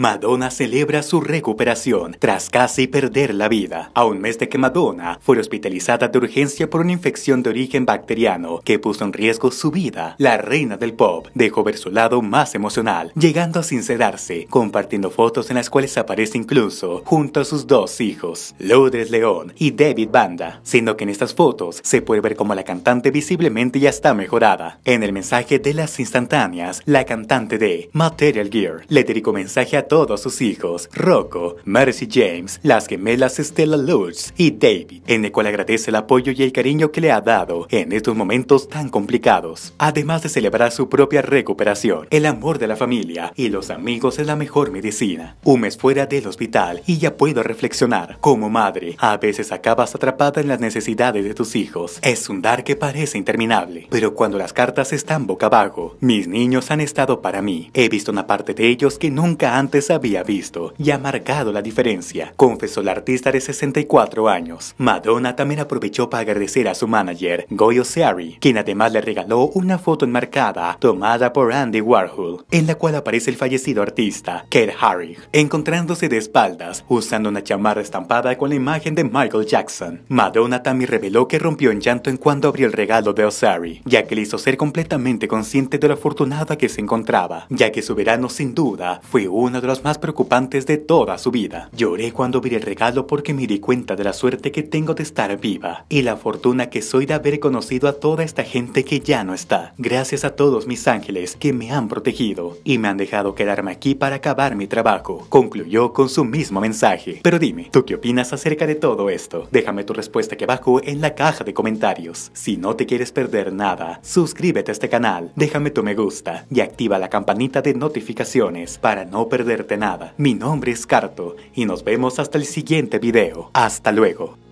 Madonna celebra su recuperación tras casi perder la vida, a un mes de que Madonna fue hospitalizada de urgencia por una infección de origen bacteriano que puso en riesgo su vida. La reina del pop dejó ver su lado más emocional, llegando a sincerarse, compartiendo fotos en las cuales aparece incluso junto a sus dos hijos, Lourdes León y David Banda, siendo que en estas fotos se puede ver como la cantante visiblemente ya está mejorada. En el mensaje de las instantáneas, la cantante de Material Gear le dedicó mensaje a todos sus hijos, Rocco, Mercy James, las gemelas Stella Lutz y David, en el cual agradece el apoyo y el cariño que le ha dado en estos momentos tan complicados, además de celebrar su propia recuperación, el amor de la familia y los amigos es la mejor medicina. Un mes fuera del hospital y ya puedo reflexionar. Como madre, a veces acabas atrapada en las necesidades de tus hijos. Es un dar que parece interminable, pero cuando las cartas están boca abajo, mis niños han estado para mí. He visto una parte de ellos que nunca antes había visto y ha marcado la diferencia, confesó la artista de 64 años. Madonna también aprovechó para agradecer a su manager, Goyo Osari, quien además le regaló una foto enmarcada tomada por Andy Warhol, en la cual aparece el fallecido artista, Kate Harry, encontrándose de espaldas, usando una chamarra estampada con la imagen de Michael Jackson. Madonna también reveló que rompió en llanto en cuando abrió el regalo de Osari, ya que le hizo ser completamente consciente de lo afortunada que se encontraba, ya que su verano sin duda fue uno de los más preocupantes de toda su vida. Lloré cuando vi el regalo porque me di cuenta de la suerte que tengo de estar viva y la fortuna que soy de haber conocido a toda esta gente que ya no está. Gracias a todos mis ángeles que me han protegido y me han dejado quedarme aquí para acabar mi trabajo, concluyó con su mismo mensaje. Pero dime, ¿tú qué opinas acerca de todo esto? Déjame tu respuesta aquí abajo en la caja de comentarios. Si no te quieres perder nada, suscríbete a este canal, déjame tu me gusta y activa la campanita de notificaciones para no perder nada. Mi nombre es Carto y nos vemos hasta el siguiente video. Hasta luego.